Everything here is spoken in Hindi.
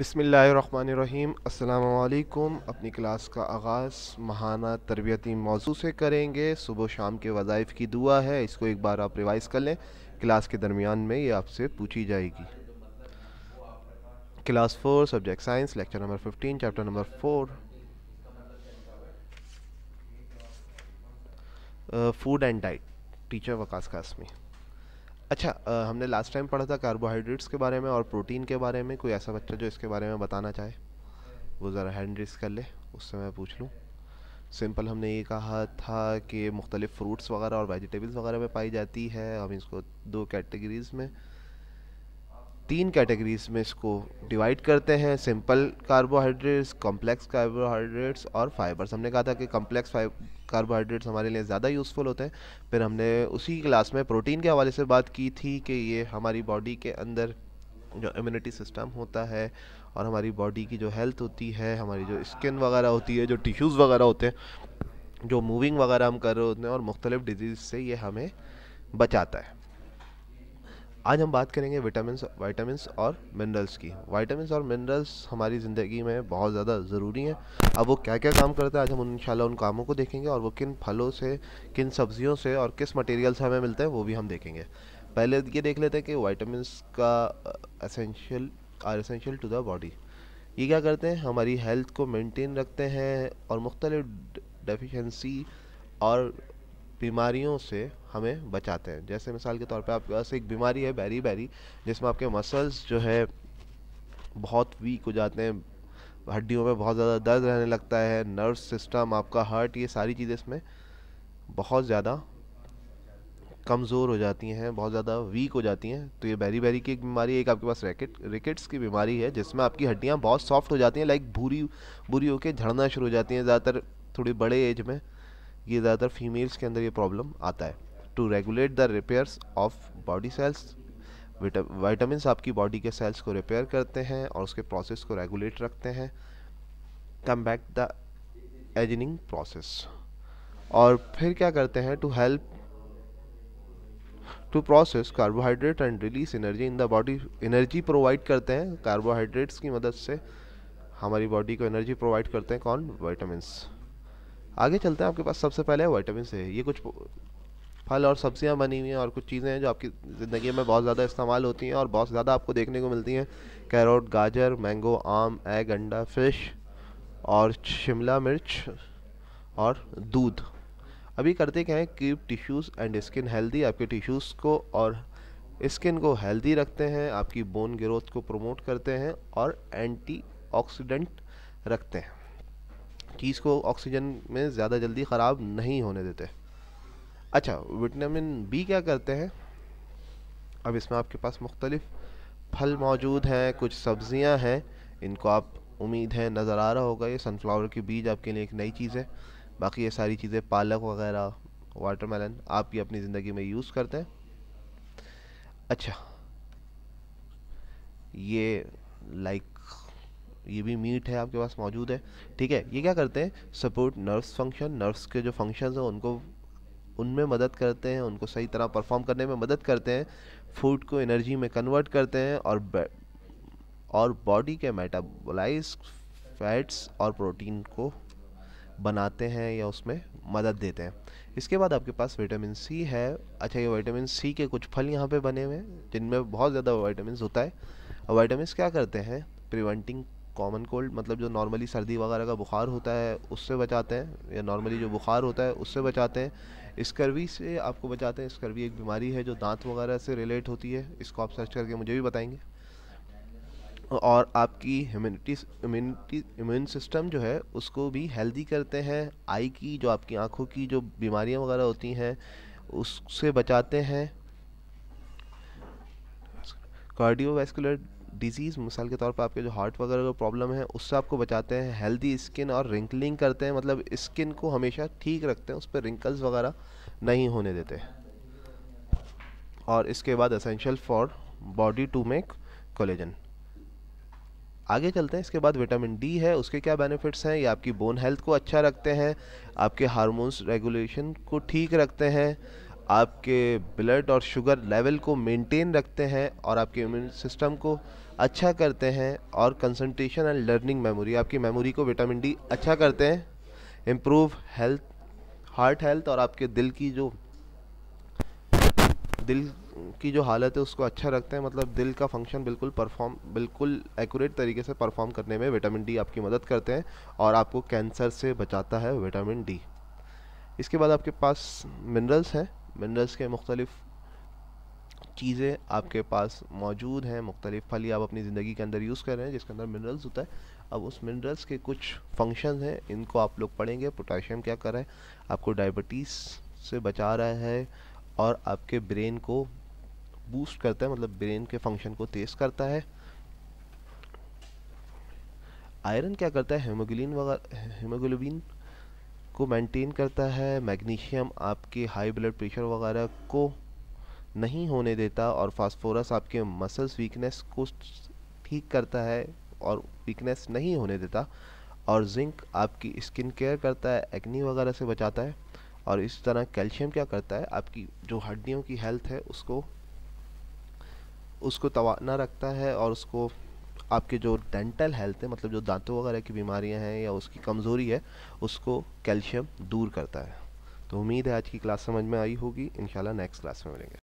बसमीम् अल्लाम अपनी क्लास का आगाज़ महाना तरबियती मौजू से करेंगे सुबह शाम के वज़ाइफ़ की दुआ है इसको एक बार आप रिवाइज़ कर लें क्लास के दरमियान में ये आपसे पूछी जाएगी class four subject science lecture number fifteen chapter number four food and diet teacher Waqas Qasmi अच्छा आ, हमने लास्ट टाइम पढ़ा था कार्बोहाइड्रेट्स के बारे में और प्रोटीन के बारे में कोई ऐसा बच्चा जो इसके बारे में बताना चाहे वो ज़रा हैंड रेस कर ले उससे मैं पूछ लूँ सिंपल हमने ये कहा था कि मुख्तलिफ़ फ्रूट्स वगैरह और वेजिटेबल्स वगैरह में पाई जाती है हम इसको दो कैटेगरीज़ में तीन कैटेगरीज में इसको डिवाइड करते हैं सिंपल कार्बोहाइड्रेट्स कॉम्प्लेक्स कार्बोहाइड्रेट्स और फाइबर्स हमने कहा था कि कॉम्प्लेक्स कार्बोहाइड्रेट्स हमारे लिए ज़्यादा यूज़फुल होते हैं फिर हमने उसी क्लास में प्रोटीन के हवाले से बात की थी कि ये हमारी बॉडी के अंदर जो इम्यूनिटी सिस्टम होता है और हमारी बॉडी की जो हेल्थ होती है हमारी जो स्किन वगैरह होती है जो टिश्यूज़ वगैरह होते हैं जो मूविंग वगैरह हम कर रहे होते हैं और मुख्तलिफ़ डिजीज़ से ये हमें बचाता है आज हम बात करेंगे विटामिन वाइटामिन और मिनरल्स की वाइटामिन और मिनरल्स हमारी ज़िंदगी में बहुत ज़्यादा ज़रूरी हैं अब वो क्या क्या काम करते हैं आज हम इन उन कामों को देखेंगे और वो किन फलों से किन सब्जियों से और किस मटेरियल से हमें मिलते हैं वो भी हम देखेंगे पहले ये देख लेते हैं कि वाइटामिन का essential are essential to the body ये क्या करते हैं हमारी हेल्थ को मेनटेन रखते हैं और मुख्तलिफ डेफिशेंसी और बीमारियों से हमें बचाते हैं जैसे मिसाल के तौर पे आपके पास एक बीमारी है बैरी बैरी जिसमें आपके मसल्स जो है बहुत वीक हो जाते हैं हड्डियों में बहुत ज़्यादा दर्द रहने लगता है नर्व सिस्टम आपका हार्ट ये सारी चीज़ें इसमें बहुत ज़्यादा कमज़ोर हो जाती हैं बहुत ज़्यादा वीक हो जाती हैं तो ये बैरी बैरी की एक बीमारी एक आपके पास रैकेट रिकेट्स की बीमारी है जिसमें आपकी हड्डियाँ बहुत सॉफ्ट हो जाती हैं लाइक भूरी भूरी होकर झड़ना शुरू हो जाती हैं ज़्यादातर थोड़ी बड़े एज में ये ज़्यादातर फीमेल्स के अंदर ये प्रॉब्लम आता है to regulate the repairs of body cells vitamins आपकी बॉडी के सेल्स को रिपेयर करते हैं और उसके प्रोसेस को रेगुलेट रखते हैं come back the ageing process और फिर क्या करते हैं to help to process carbohydrate and release energy in the body energy provide करते हैं कार्बोहाइड्रेट्स की मदद से हमारी बॉडी को एनर्जी प्रोवाइड करते हैं कौन वाइटामस आगे चलते हैं आपके पास सबसे पहले वाइटामस है ये कुछ फल और सब्जियां बनी हुई हैं और कुछ चीज़ें हैं जो आपकी ज़िंदगी में बहुत ज़्यादा इस्तेमाल होती हैं और बहुत ज़्यादा आपको देखने को मिलती हैं कैरोट गाजर मैंगो आम एग अंडा फिश और शिमला मिर्च और दूध अभी करते क्या है keep tissues and skin healthy आपके टिश्यूज़ को और स्किन को हेल्दी रखते हैं आपकी बोन ग्रोथ को प्रमोट करते हैं और एंटीऑक्सीडेंट रखते हैं चीज़ को ऑक्सीजन में ज़्यादा जल्दी ख़राब नहीं होने देते अच्छा विटामिन बी क्या करते हैं अब इसमें आपके पास मुख्तलिफ फल मौजूद हैं कुछ सब्जियां हैं इनको आप उम्मीद है नज़र आ रहा होगा ये सनफ्लावर के बीज आपके लिए एक नई चीज़ है बाकी ये सारी चीज़ें पालक वगैरह वाटरमेलन आप ये अपनी ज़िंदगी में यूज़ करते हैं अच्छा ये लाइक ये भी मीट है आपके पास मौजूद है ठीक है ये क्या करते हैं सपोर्ट नर्व्स फंक्शन नर्व्स के जो फंक्शन हैं उनको उनमें मदद करते हैं उनको सही तरह परफॉर्म करने में मदद करते हैं फूड को एनर्जी में कन्वर्ट करते हैं और और बॉडी के मेटाबोलाइज फैट्स और प्रोटीन को बनाते हैं या उसमें मदद देते हैं इसके बाद आपके पास विटामिन सी है अच्छा ये विटामिन सी के कुछ फल यहाँ पे बने हुए हैं जिनमें बहुत ज़्यादा विटामिन होता है और विटामिन क्या करते हैं प्रिवेंटिंग कॉमन कोल्ड मतलब जो नॉर्मली सर्दी वगैरह का बुखार होता है उससे बचाते हैं या नॉर्मली जो बुखार होता है उससे बचाते हैं स्कर्वी से आपको बचाते हैं स्कर्वी एक बीमारी है जो दांत वगैरह से रिलेट होती है इसको आप सर्च करके मुझे भी बताएंगे और आपकी इम्यूनिटी इम्यूनिटी इम्यून सिस्टम जो है उसको भी हेल्दी करते हैं आई की जो आपकी आँखों की जो बीमारियाँ वगैरह होती हैं उससे बचाते हैं कार्डियोवैस्कुलर डिजीज़ मिसाल के तौर पर आपके जो हार्ट वगैरह का प्रॉब्लम है उससे आपको बचाते हैं हेल्दी स्किन और रिंकलिंग करते हैं मतलब स्किन को हमेशा ठीक रखते हैं उस पर रिंकल्स वगैरह नहीं होने देते और इसके बाद essential for body to make collagen आगे चलते हैं इसके बाद विटामिन डी है उसके क्या बेनिफिट्स हैं ये आपकी बोन हेल्थ को अच्छा रखते हैं आपके हार्मोन्स रेगुलेशन को ठीक रखते हैं आपके ब्लड और शुगर लेवल को मेंटेन रखते हैं और आपके इम्यून सिस्टम को अच्छा करते हैं और कंसंट्रेशन एंड लर्निंग मेमोरी आपकी मेमोरी को विटामिन डी अच्छा करते हैं इम्प्रूव हेल्थ हार्ट हेल्थ और आपके दिल की जो दिल की जो हालत है उसको अच्छा रखते हैं मतलब दिल का फंक्शन बिल्कुल परफॉर्म बिल्कुल एक्यूरेट तरीके से परफॉर्म करने में विटामिन डी आपकी मदद करते हैं और आपको कैंसर से बचाता है विटामिन डी इसके बाद आपके पास मिनरल्स हैं मिनरल्स के मुख्तलिफ़ चीज़ें आपके पास मौजूद हैं मुख्तलिफ फल आप अपनी ज़िंदगी के अंदर यूज़ कर रहे हैं जिसके अंदर मिनरल्स होता है अब उस मिनरल्स के कुछ फंक्शन हैं इनको आप लोग पढ़ेंगे पोटाशियम क्या कर रहा है आपको डायबिटीज़ से बचा रहा है और आपके ब्रेन को बूस्ट करता है मतलब ब्रेन के फंक्शन को तेज़ करता है आयरन क्या करता है हेमोग्लिन वगैरह हेमोग्लोबिन को मेंटेन करता है मैग्नीशियम आपके हाई ब्लड प्रेशर वगैरह को नहीं होने देता और फास्फोरस आपके मसल्स वीकनेस को ठीक करता है और वीकनेस नहीं होने देता और जिंक आपकी स्किन केयर करता है एक्नी वगैरह से बचाता है और इस तरह कैल्शियम क्या करता है आपकी जो हड्डियों की हेल्थ है उसको उसको तोना रखता है और उसको आपके जो डेंटल हेल्थ है मतलब जो दांतों वगैरह की बीमारियां हैं या उसकी कमज़ोरी है उसको कैल्शियम दूर करता है तो उम्मीद है आज की क्लास समझ में आई होगी इन नेक्स्ट क्लास में मिलेंगे